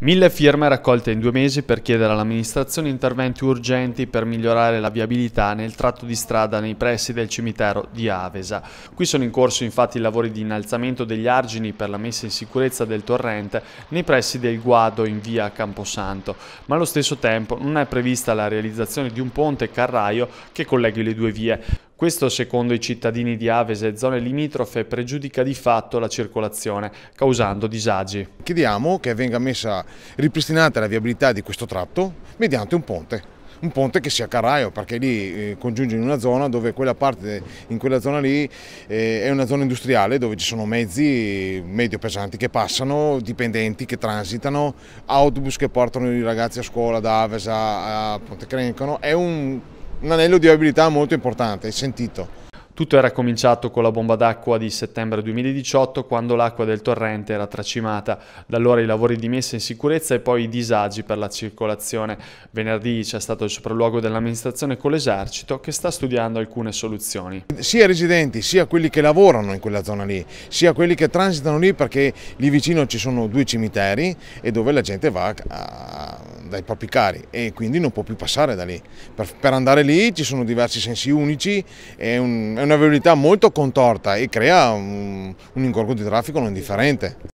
Mille firme raccolte in due mesi per chiedere all'amministrazione interventi urgenti per migliorare la viabilità nel tratto di strada nei pressi del cimitero di Avesa. Qui sono in corso infatti i lavori di innalzamento degli argini per la messa in sicurezza del torrente nei pressi del Guado in via Camposanto, ma allo stesso tempo non è prevista la realizzazione di un ponte carraio che colleghi le due vie. Questo, secondo i cittadini di Aves e zone limitrofe, pregiudica di fatto la circolazione, causando disagi. Chiediamo che venga messa, ripristinata la viabilità di questo tratto mediante un ponte un ponte che sia carraio perché lì eh, congiunge in una zona dove quella parte in quella zona lì eh, è una zona industriale dove ci sono mezzi eh, medio pesanti che passano, dipendenti che transitano, autobus che portano i ragazzi a scuola da Aves a, a Ponte Crencano, è un un anello di viabilità molto importante, hai sentito. Tutto era cominciato con la bomba d'acqua di settembre 2018 quando l'acqua del torrente era tracimata. Da allora i lavori di messa in sicurezza e poi i disagi per la circolazione. Venerdì c'è stato il sopralluogo dell'amministrazione con l'esercito che sta studiando alcune soluzioni. Sia i residenti, sia quelli che lavorano in quella zona lì, sia quelli che transitano lì perché lì vicino ci sono due cimiteri e dove la gente va a dai propri cari e quindi non può più passare da lì. Per, per andare lì ci sono diversi sensi unici, è, un, è una velocità molto contorta e crea un, un ingorgo di traffico non indifferente.